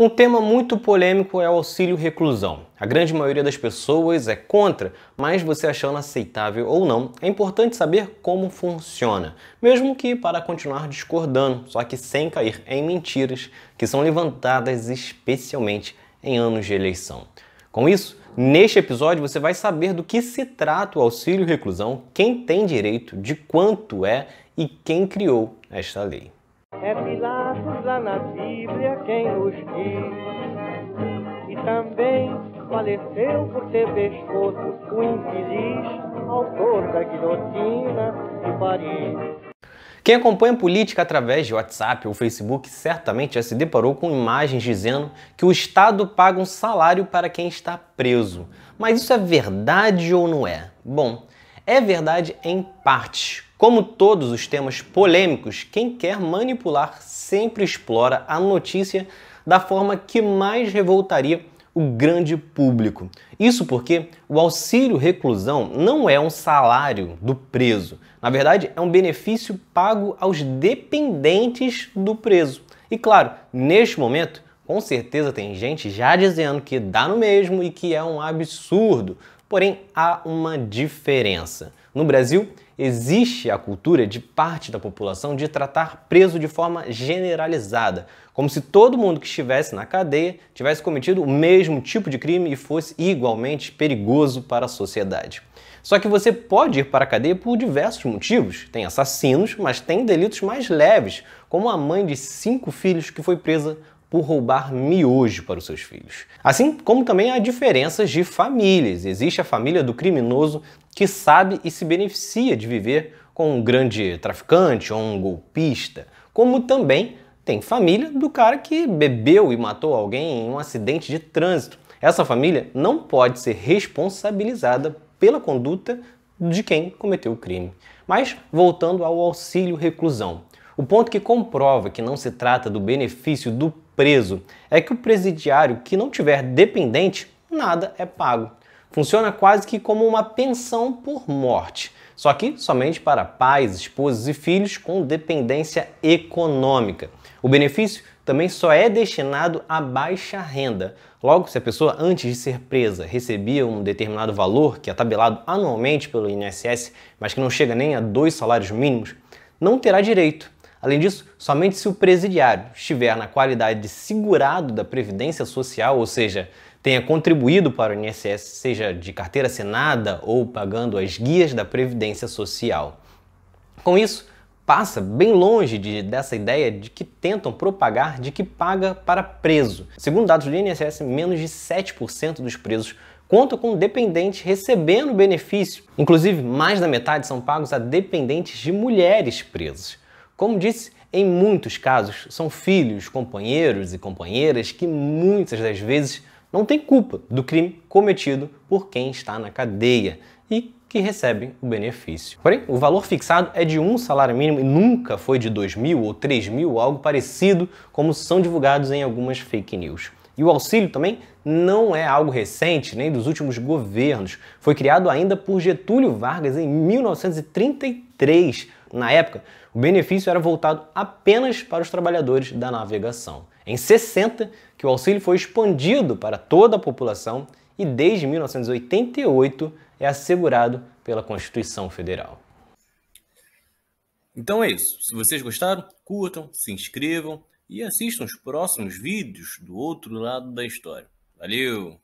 Um tema muito polêmico é o auxílio reclusão. A grande maioria das pessoas é contra, mas você achando aceitável ou não, é importante saber como funciona, mesmo que para continuar discordando, só que sem cair em mentiras que são levantadas especialmente em anos de eleição. Com isso, neste episódio você vai saber do que se trata o auxílio reclusão, quem tem direito, de quanto é e quem criou esta lei. É Pilatos lá na Bíblia quem nos diz. E também faleceu por ter pescoço o infeliz autor da guilhotina de Paris. Quem acompanha política através de WhatsApp ou Facebook certamente já se deparou com imagens dizendo que o Estado paga um salário para quem está preso. Mas isso é verdade ou não é? Bom, é verdade em parte. Como todos os temas polêmicos, quem quer manipular sempre explora a notícia da forma que mais revoltaria o grande público. Isso porque o auxílio reclusão não é um salário do preso. Na verdade, é um benefício pago aos dependentes do preso. E claro, neste momento, com certeza tem gente já dizendo que dá no mesmo e que é um absurdo, Porém, há uma diferença. No Brasil, existe a cultura de parte da população de tratar preso de forma generalizada, como se todo mundo que estivesse na cadeia tivesse cometido o mesmo tipo de crime e fosse igualmente perigoso para a sociedade. Só que você pode ir para a cadeia por diversos motivos. Tem assassinos, mas tem delitos mais leves, como a mãe de cinco filhos que foi presa por roubar miojo para os seus filhos. Assim como também há diferenças de famílias. Existe a família do criminoso que sabe e se beneficia de viver com um grande traficante ou um golpista, como também tem família do cara que bebeu e matou alguém em um acidente de trânsito. Essa família não pode ser responsabilizada pela conduta de quem cometeu o crime. Mas voltando ao auxílio reclusão, o ponto que comprova que não se trata do benefício do preso. É que o presidiário que não tiver dependente, nada é pago. Funciona quase que como uma pensão por morte, só que somente para pais, esposas e filhos com dependência econômica. O benefício também só é destinado à baixa renda. Logo, se a pessoa antes de ser presa recebia um determinado valor que é tabelado anualmente pelo INSS, mas que não chega nem a dois salários mínimos, não terá direito Além disso, somente se o presidiário estiver na qualidade de segurado da Previdência Social, ou seja, tenha contribuído para o INSS, seja de carteira assinada ou pagando as guias da Previdência Social. Com isso, passa bem longe de, dessa ideia de que tentam propagar de que paga para preso. Segundo dados do INSS, menos de 7% dos presos conta com dependentes recebendo benefício. Inclusive, mais da metade são pagos a dependentes de mulheres presas. Como disse, em muitos casos são filhos, companheiros e companheiras que muitas das vezes não têm culpa do crime cometido por quem está na cadeia e que recebem o benefício. Porém, o valor fixado é de um salário mínimo e nunca foi de dois mil ou três mil, algo parecido como são divulgados em algumas fake news. E o auxílio também não é algo recente, nem dos últimos governos. Foi criado ainda por Getúlio Vargas em 1933. Na época, o benefício era voltado apenas para os trabalhadores da navegação. Em 60, que o auxílio foi expandido para toda a população e desde 1988 é assegurado pela Constituição Federal. Então é isso. Se vocês gostaram, curtam, se inscrevam, e assistam os próximos vídeos do outro lado da história. Valeu!